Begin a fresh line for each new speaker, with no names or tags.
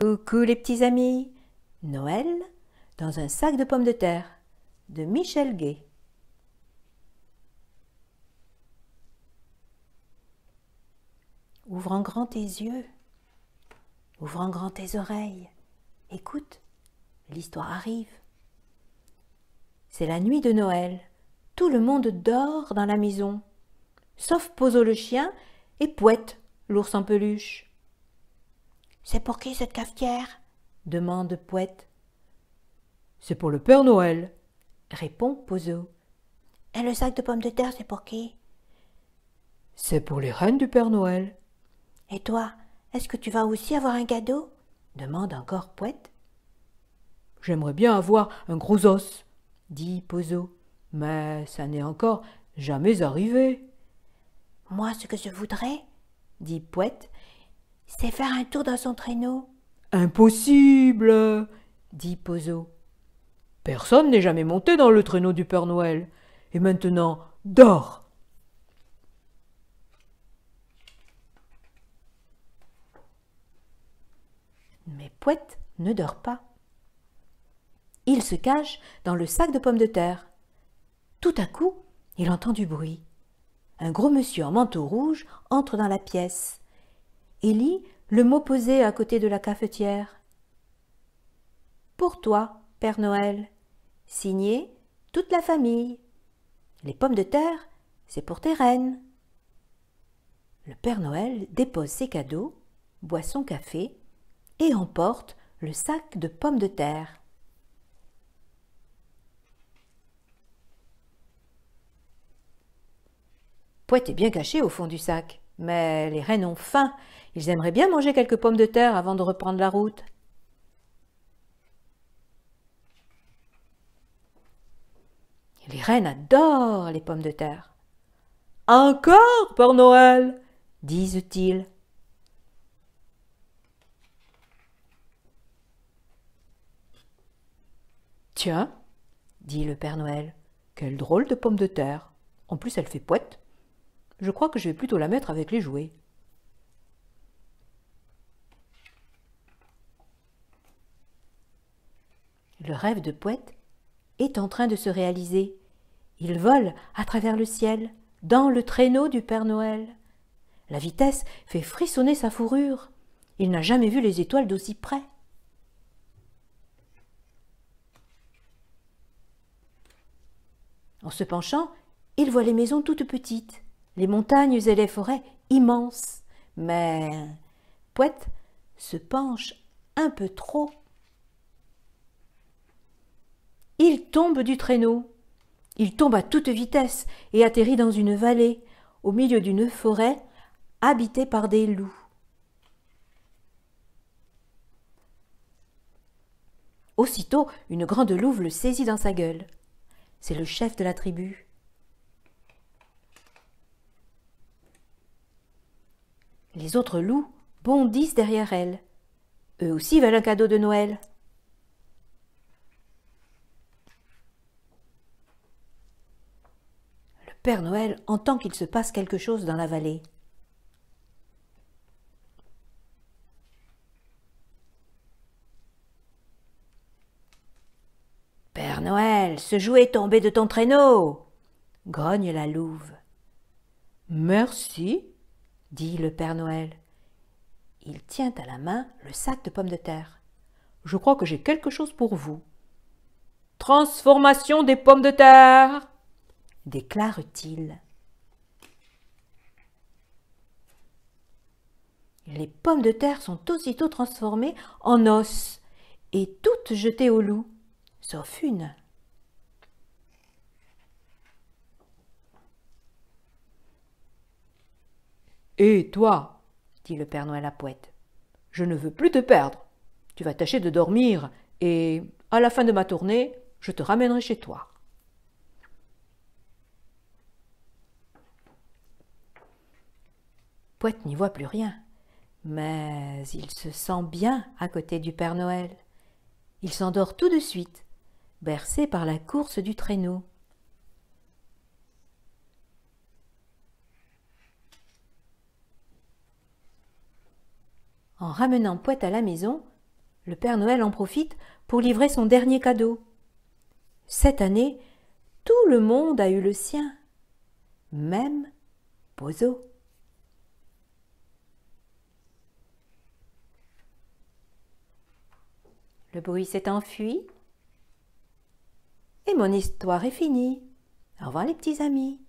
Coucou les petits amis Noël dans un sac de pommes de terre de Michel Gay. Ouvre en grand tes yeux, ouvre en grand tes oreilles, écoute, l'histoire arrive. C'est la nuit de Noël, tout le monde dort dans la maison, sauf Pozo le chien et Pouette, l'ours en peluche. C'est pour qui cette cafetière demande Poète. « C'est pour le Père Noël, répond Pozo. Et le sac de pommes de terre, c'est pour qui C'est pour les reines du Père Noël. Et toi, est-ce que tu vas aussi avoir un cadeau demande encore Poète. « J'aimerais bien avoir un gros os, dit Pozo, mais ça n'est encore jamais arrivé. Moi, ce que je voudrais, dit Poète, c'est faire un tour dans son traîneau. Impossible dit Pozo. Personne n'est jamais monté dans le traîneau du Père Noël. Et maintenant, dors Mais Pouette ne dort pas. Il se cache dans le sac de pommes de terre. Tout à coup, il entend du bruit. Un gros monsieur en manteau rouge entre dans la pièce et lit le mot posé à côté de la cafetière. Pour toi, Père Noël. Signé toute la famille. Les pommes de terre, c'est pour tes reines. Le Père Noël dépose ses cadeaux, boit son café et emporte le sac de pommes de terre. Poète est bien caché au fond du sac. Mais les reines ont faim. Ils aimeraient bien manger quelques pommes de terre avant de reprendre la route. Les reines adorent les pommes de terre. Encore, Père Noël disent-ils. Tiens, dit le Père Noël, quelle drôle de pomme de terre. En plus, elle fait poète. Je crois que je vais plutôt la mettre avec les jouets. Le rêve de Poète est en train de se réaliser. Il vole à travers le ciel, dans le traîneau du Père Noël. La vitesse fait frissonner sa fourrure. Il n'a jamais vu les étoiles d'aussi près. En se penchant, il voit les maisons toutes petites les montagnes et les forêts immenses. Mais Poète se penche un peu trop. Il tombe du traîneau. Il tombe à toute vitesse et atterrit dans une vallée, au milieu d'une forêt habitée par des loups. Aussitôt, une grande louve le saisit dans sa gueule. C'est le chef de la tribu. Les autres loups bondissent derrière elle. Eux aussi veulent un cadeau de Noël. Le Père Noël entend qu'il se passe quelque chose dans la vallée. Père Noël, ce jouet est tombé de ton traîneau, grogne la louve. Merci, dit le Père Noël. Il tient à la main le sac de pommes de terre. Je crois que j'ai quelque chose pour vous. Transformation des pommes de terre déclare-t-il. Les pommes de terre sont aussitôt transformées en os et toutes jetées au loup, sauf une. Et toi dit le Père Noël à Poète, je ne veux plus te perdre. Tu vas tâcher de dormir, et à la fin de ma tournée, je te ramènerai chez toi. Poète n'y voit plus rien, mais il se sent bien à côté du Père Noël. Il s'endort tout de suite, bercé par la course du traîneau. En ramenant Poète à la maison, le Père Noël en profite pour livrer son dernier cadeau. Cette année, tout le monde a eu le sien, même Bozo. Le bruit s'est enfui et mon histoire est finie. Au revoir les petits amis.